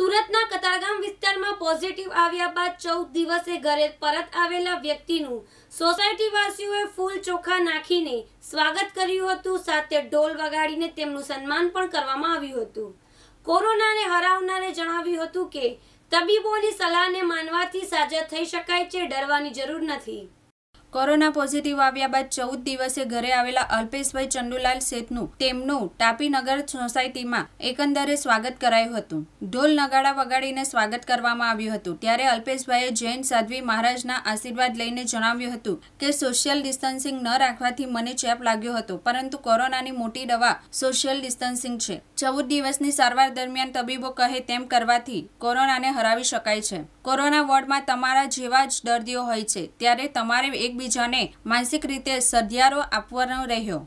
સુરતના કતારગામ વિસ્તારમાં પોઝિટિવ આવ્યા બાદ ચૌદ દિવસે ઘરે પરત આવેલા વ્યક્તિનું સોસાયટીવાસીઓએ ફૂલ ચોખા નાખીને સ્વાગત કર્યું હતું સાથે ઢોલ વગાડીને તેમનું સન્માન પણ કરવામાં આવ્યું હતું કોરોનાને હરાવનારે જણાવ્યું હતું કે તબીબોની સલાહને માનવાથી સાજા થઈ શકાય છે ડરવાની જરૂર નથી કોરોના પોઝિટિવ આવ્યા બાદ ચૌદ દિવસે ઘરે આવેલા અલ્પેશભાઈ ચંડુલાલ શેઠનું તેમનું ટાપીનગર સોસાયટીમાં એકંદરે સ્વાગત કરાયું હતું ઢોલ નગાડા વગાડીને સ્વાગત કરવામાં આવ્યું હતું ત્યારે અલ્પેશભાઈએ જૈન સાધ્વી મહારાજના આશીર્વાદ લઈને જણાવ્યું હતું કે સોશિયલ ડિસ્ટન્સિંગ ન રાખવાથી મને ચેપ લાગ્યો હતો પરંતુ કોરોનાની મોટી દવા સોશિયલ ડિસ્ટન્સિંગ છે ચૌદ દિવસની સારવાર દરમિયાન તબીબો કહે તેમ કરવાથી કોરોનાને હરાવી શકાય છે કોરોના વોર્ડમાં તમારા જેવા જ દર્દીઓ હોય છે ત્યારે તમારે એક એકબીજાને માનસિક રીતે સધિયારો આપવાનો રહ્યો